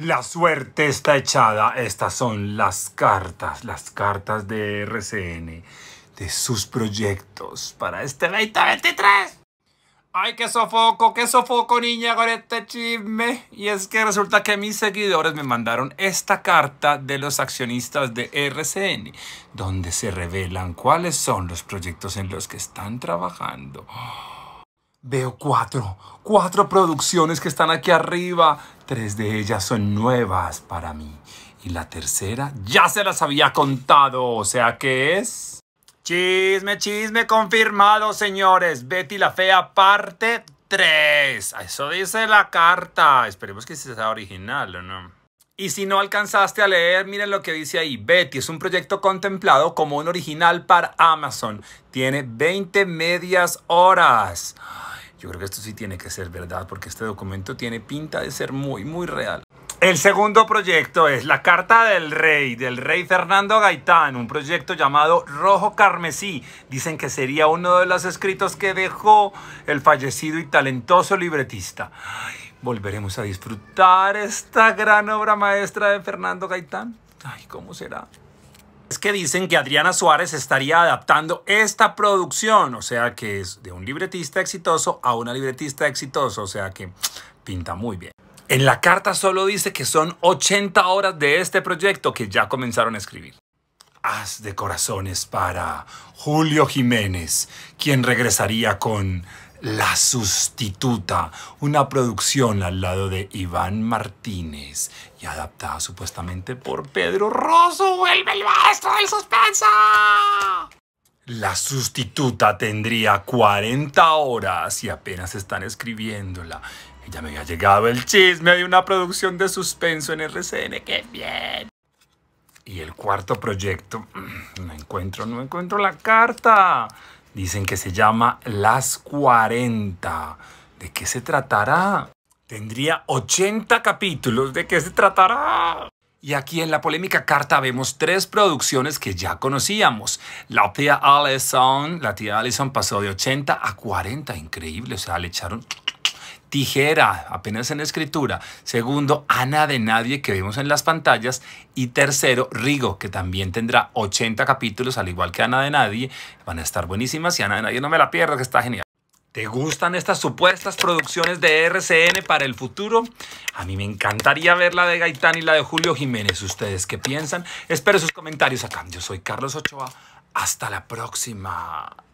La suerte está echada. Estas son las cartas, las cartas de RCN, de sus proyectos para este 2023. Ay, qué sofoco, qué sofoco, niña, con este chisme. Y es que resulta que mis seguidores me mandaron esta carta de los accionistas de RCN, donde se revelan cuáles son los proyectos en los que están trabajando. Veo cuatro, cuatro producciones que están aquí arriba. Tres de ellas son nuevas para mí. Y la tercera ya se las había contado, o sea que es... Chisme, chisme confirmado, señores. Betty la Fea, parte 3. Eso dice la carta. Esperemos que sea original o no. Y si no alcanzaste a leer, miren lo que dice ahí. Betty es un proyecto contemplado como un original para Amazon. Tiene 20 medias horas. Yo creo que esto sí tiene que ser verdad porque este documento tiene pinta de ser muy, muy real. El segundo proyecto es La Carta del Rey, del rey Fernando Gaitán, un proyecto llamado Rojo Carmesí. Dicen que sería uno de los escritos que dejó el fallecido y talentoso libretista. ¿Volveremos a disfrutar esta gran obra maestra de Fernando Gaitán? Ay, ¿cómo será? es que dicen que Adriana Suárez estaría adaptando esta producción, o sea que es de un libretista exitoso a una libretista exitosa, o sea que pinta muy bien. En la carta solo dice que son 80 horas de este proyecto que ya comenzaron a escribir. Haz de corazones para Julio Jiménez, quien regresaría con la Sustituta, una producción al lado de Iván Martínez y adaptada supuestamente por Pedro Rosso, vuelve el maestro del suspenso. La sustituta tendría 40 horas y apenas están escribiéndola. ya me había llegado el chisme de una producción de suspenso en RCN, qué bien. Y el cuarto proyecto, mm, no encuentro, no encuentro la carta. Dicen que se llama Las 40. ¿De qué se tratará? Tendría 80 capítulos. ¿De qué se tratará? Y aquí en la polémica carta vemos tres producciones que ya conocíamos. La tía Allison, la tía Allison pasó de 80 a 40, increíble, o sea, le echaron tijera, apenas en escritura. Segundo, Ana de Nadie, que vemos en las pantallas. Y tercero, Rigo, que también tendrá 80 capítulos, al igual que Ana de Nadie. Van a estar buenísimas y Ana de Nadie no me la pierdo, que está genial. ¿Te gustan estas supuestas producciones de RCN para el futuro? A mí me encantaría ver la de Gaitán y la de Julio Jiménez. ¿Ustedes qué piensan? Espero sus comentarios acá. Yo soy Carlos Ochoa. Hasta la próxima.